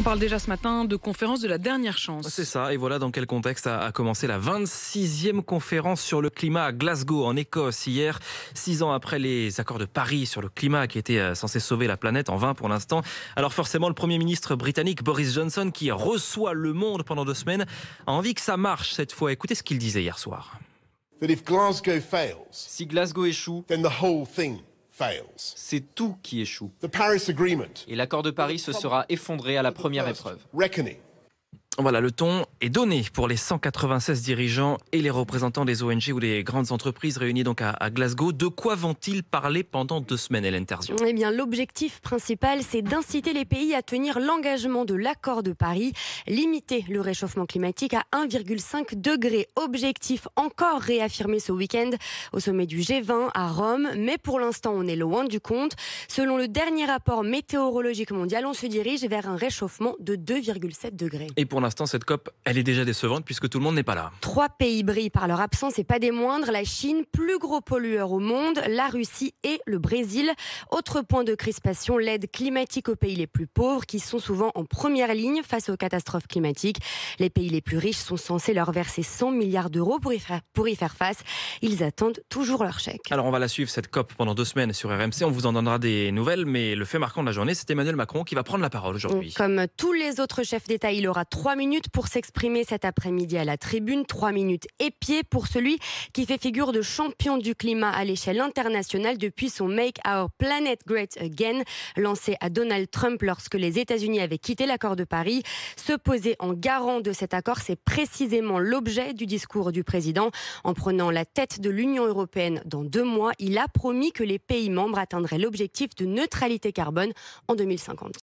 On parle déjà ce matin de conférence de la dernière chance. C'est ça, et voilà dans quel contexte a, commencé la 26e conférence sur le climat à Glasgow, en Écosse, hier, six ans après les accords de Paris sur le climat qui étaient euh, censés sauver la planète, en vain pour l'instant. Alors forcément, le Premier ministre britannique Boris Johnson, qui reçoit le monde pendant deux semaines, a envie que ça marche cette fois. Écoutez ce qu'il disait hier soir. Si Glasgow échoue, c'est tout qui échoue. Et l'accord de Paris se sera effondré à la première épreuve. Voilà, le ton est donné pour les 196 dirigeants et les représentants des ONG ou des grandes entreprises réunies donc à, Glasgow. De quoi vont-ils parler pendant deux semaines, Hélène Terzio Eh bien, l'objectif principal, c'est d'inciter les pays à tenir l'engagement de l'accord de Paris, limiter le réchauffement climatique à 1,5 degré. Objectif encore réaffirmé ce week-end au sommet du G20 à Rome, mais pour l'instant, on est loin du compte. Selon le dernier rapport météorologique mondial, on se dirige vers un réchauffement de 2,7 degrés. Et l'instant, cette COP, elle est déjà décevante puisque tout le monde n'est pas là. Trois pays brillent par leur absence et pas des moindres. La Chine, plus gros pollueur au monde, la Russie et le Brésil. Autre point de crispation, l'aide climatique aux pays les plus pauvres qui sont souvent en première ligne face aux catastrophes climatiques. Les pays les plus riches sont censés leur verser 100 milliards d'euros pour, pour, y faire face. Ils attendent toujours leur chèque. Alors on va la suivre, cette COP, pendant deux semaines sur RMC. On vous en donnera des nouvelles, mais le fait marquant de la journée, c'est Emmanuel Macron qui va prendre la parole aujourd'hui. Comme tous les autres chefs d'État, il aura trois minutes pour s'exprimer cet après-midi à la tribune, trois minutes épiées pour celui qui fait figure de champion du climat à l'échelle internationale depuis son Make Our Planet Great Again, lancé à Donald Trump lorsque les États-Unis avaient quitté l'accord de Paris. Se poser en garant de cet accord, c'est précisément l'objet du discours du président. En prenant la tête de l'Union européenne dans deux mois, il a promis que les pays membres atteindraient l'objectif de neutralité carbone en 2050.